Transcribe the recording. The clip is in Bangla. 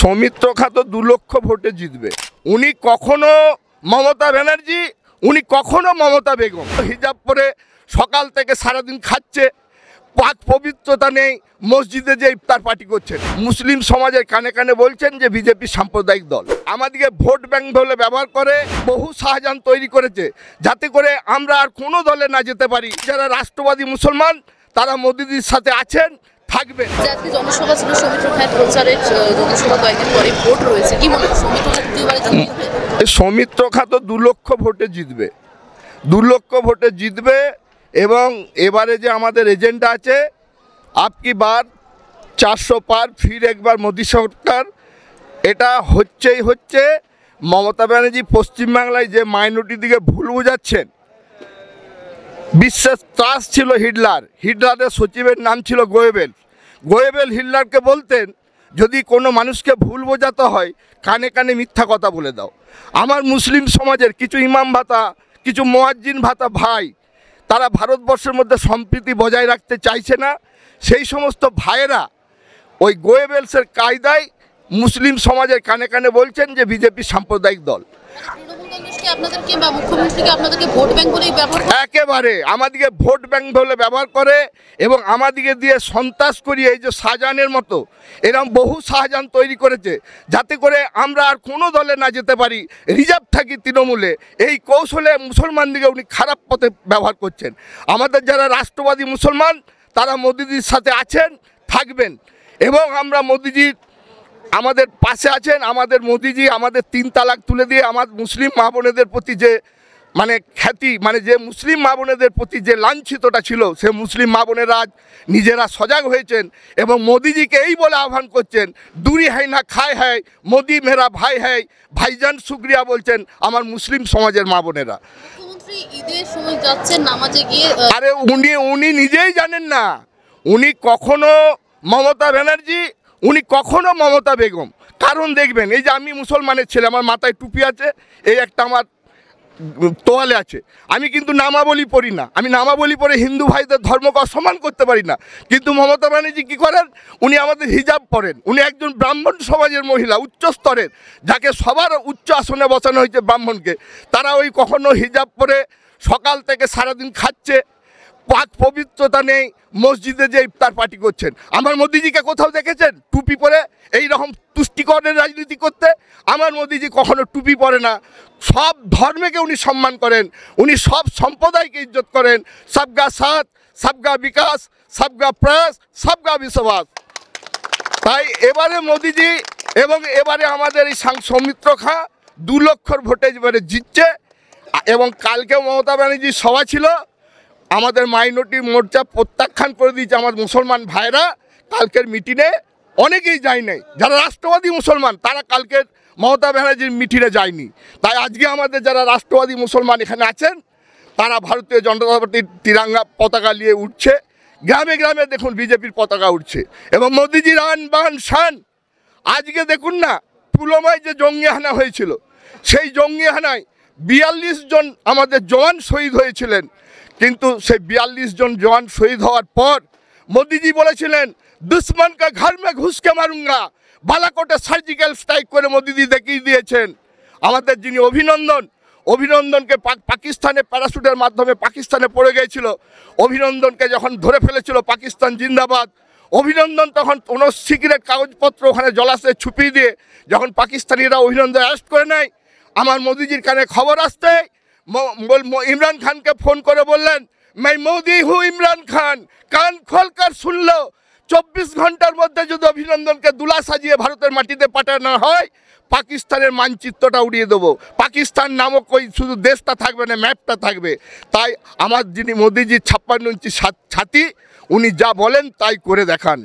সৌমিত্র তো দু লক্ষ ভোটে জিতবে উনি কখনো মমতা ব্যানার্জি উনি কখনো মমতা বেগম হিজাব পরে সকাল থেকে সারাদিন খাচ্ছে পাক পবিত্রতা নেই মসজিদে যে ইফতার পার্টি করছেন মুসলিম সমাজের কানে কানে বলছেন যে বিজেপি সাম্প্রদায়িক দল আমাদেরকে ভোট ব্যাংক বলে ব্যবহার করে বহু শাহজাহান তৈরি করেছে যাতে করে আমরা আর কোনো দলে না যেতে পারি যারা রাষ্ট্রবাদী মুসলমান তারা মোদিদির সাথে আছেন থাকবেন আজকে জনসভা ছিল সৌমিত্র জনসভা কয়েকদিন পরে ভোট রয়েছে কি মনে হয় সৌমিত্র খা তো দু লক্ষ ভোটে জিতবে দু লক্ষ ভোটে জিতবে এবং এবারে যে আমাদের এজেন্ডা আছে আপকি বার চারশো পার ফির একবার মোদী সরকার এটা হচ্ছেই হচ্ছে মমতা ব্যানার্জি পশ্চিমবাংলায় যে মাইনরিটির দিকে ভুল বোঝাচ্ছেন বিশ্বের ত্রাস ছিল হিটলার হিটলারের সচিবের নাম ছিল গোয়েবেল গোয়েবেল হিটলারকে বলতেন যদি কোনো মানুষকে ভুল বোঝাতে হয় কানে কানে মিথ্যা কথা বলে দাও আমার মুসলিম সমাজের কিছু ইমাম ভাতা কিছু মোয়াজ্জিন ভাতা ভাই তারা ভারতবর্ষের মধ্যে সম্প্রীতি বজায় রাখতে চাইছে না সেই সমস্ত ভাইয়েরা ওই গোয়েবেলসের কায়দায় মুসলিম সমাজের কানে কানে বলছেন যে বিজেপি সাম্প্রদায়িক দল আপনাদেরকে ভোট ব্যাংক ব্যবহার একেবারে আমাদিকে ভোট ব্যাংক বলে ব্যবহার করে এবং আমাদিকে দিয়ে সন্ত্রাস করি এই যে শাহজাহানের মতো এরকম বহু শাহজাহান তৈরি করেছে যাতে করে আমরা আর কোনো দলে না যেতে পারি রিজার্ভ থাকি তৃণমূলে এই কৌশলে মুসলমানদিকে উনি খারাপ পথে ব্যবহার করছেন আমাদের যারা রাষ্ট্রবাদী মুসলমান তারা মোদিজির সাথে আছেন থাকবেন এবং আমরা মোদিজির আমাদের পাশে আছেন আমাদের মোদিজি আমাদের তিন তালাক তুলে দিয়ে আমার মুসলিম মা বোনেদের প্রতি যে মানে খ্যাতি মানে যে মুসলিম মা বোনেদের প্রতি যে লাঞ্ছিতটা ছিল সে মুসলিম মা বোনেরা আজ নিজেরা সজাগ হয়েছেন এবং মোদিজিকে এই বলে আহ্বান করছেন দূরি হাই না খায় হ্যায় মোদি মেরা ভাই হ্যায় ভাইজান সুক্রিয়া বলছেন আমার মুসলিম সমাজের মা বোনেরা আরে উনি উনি নিজেই জানেন না উনি কখনো মমতা ব্যানার্জি উনি কখনো মমতা বেগম কারণ দেখবেন এই যে আমি মুসলমানের ছেলে আমার মাথায় টুপি আছে এই একটা আমার তোয়ালে আছে আমি কিন্তু নামাবলি পড়ি না আমি নামাবলি পড়ে হিন্দু ভাইদের ধর্মকে অসম্মান করতে পারি না কিন্তু মমতা ব্যানার্জি কী করেন উনি আমাদের হিজাব পড়েন উনি একজন ব্রাহ্মণ সমাজের মহিলা উচ্চ স্তরের যাকে সবার উচ্চ আসনে বসানো হয়েছে ব্রাহ্মণকে তারা ওই কখনো হিজাব পরে সকাল থেকে সারাদিন খাচ্ছে পাক পবিত্রতা নেই মসজিদে যে ইফতার পার্টি করছেন আমার মোদিজিকে কোথাও দেখেছেন টুপি পরে এই রকম তুষ্টিকরণের রাজনীতি করতে আমার মোদিজি কখনো টুপি পরে না সব ধর্মেকে উনি সম্মান করেন উনি সব সম্প্রদায়কে ইজ্জত করেন সাবগা সাথ সাবগা বিকাশ সাবগা প্রয়াস সাবগা বিশ্বাস তাই এবারে মোদিজি এবং এবারে আমাদের এই সৌমিত্র খাঁ দু লক্ষর ভোটে এবারে জিতছে এবং কালকে মমতা ব্যানার্জির সভা ছিল আমাদের মাইনরিটি মোর্চা প্রত্যাখ্যান করে দিয়েছে আমার মুসলমান ভাইরা কালকের মিটিংয়ে অনেকেই যায় নাই যারা রাষ্ট্রবাদী মুসলমান তারা কালকের মমতা ব্যানার্জির মিটিংয়ে যায়নি তাই আজকে আমাদের যারা রাষ্ট্রবাদী মুসলমান এখানে আছেন তারা ভারতীয় জনতা পার্টির তিরাঙ্গা পতাকা নিয়ে উঠছে গ্রামে গ্রামে দেখুন বিজেপির পতাকা উঠছে এবং মোদিজির আন বান শান আজকে দেখুন না পুলমায় যে জঙ্গি হানা হয়েছিল সেই জঙ্গি হানায় বিয়াল্লিশ জন আমাদের জওয়ান শহীদ হয়েছিলেন কিন্তু সেই বিয়াল্লিশ জন জওয়ান শহীদ হওয়ার পর মোদিজি বলেছিলেন দুশ্মনকে ঘর মে ঘুষকে মারুঙ্গা বালাকোটে সার্জিক্যাল স্ট্রাইক করে মোদিজি দেখিয়ে দিয়েছেন আমাদের যিনি অভিনন্দন অভিনন্দনকে পাকিস্তানে প্যারাশুটের মাধ্যমে পাকিস্তানে পড়ে গিয়েছিল অভিনন্দনকে যখন ধরে ফেলেছিল পাকিস্তান জিন্দাবাদ অভিনন্দন তখন কোনো সিগারেট কাগজপত্র ওখানে জলাশয়ে ছুপিয়ে দিয়ে যখন পাকিস্তানিরা অভিনন্দন অ্যারেস্ট করে নেয় আমার মোদিজির কানে খবর আসতে ইমরান খানকে ফোন করে বললেন মাই মোদি হু ইমরান খান কান খোলকার শুনল চব্বিশ ঘন্টার মধ্যে যদি অভিনন্দনকে দুলা সাজিয়ে ভারতের মাটিতে পাঠানো হয় পাকিস্তানের মানচিত্রটা উড়িয়ে দেবো পাকিস্তান নামক ওই শুধু দেশটা থাকবে না ম্যাপটা থাকবে তাই আমার যিনি মোদিজির ছাপ্পান্ন ইঞ্চি ছাতি উনি যা বলেন তাই করে দেখান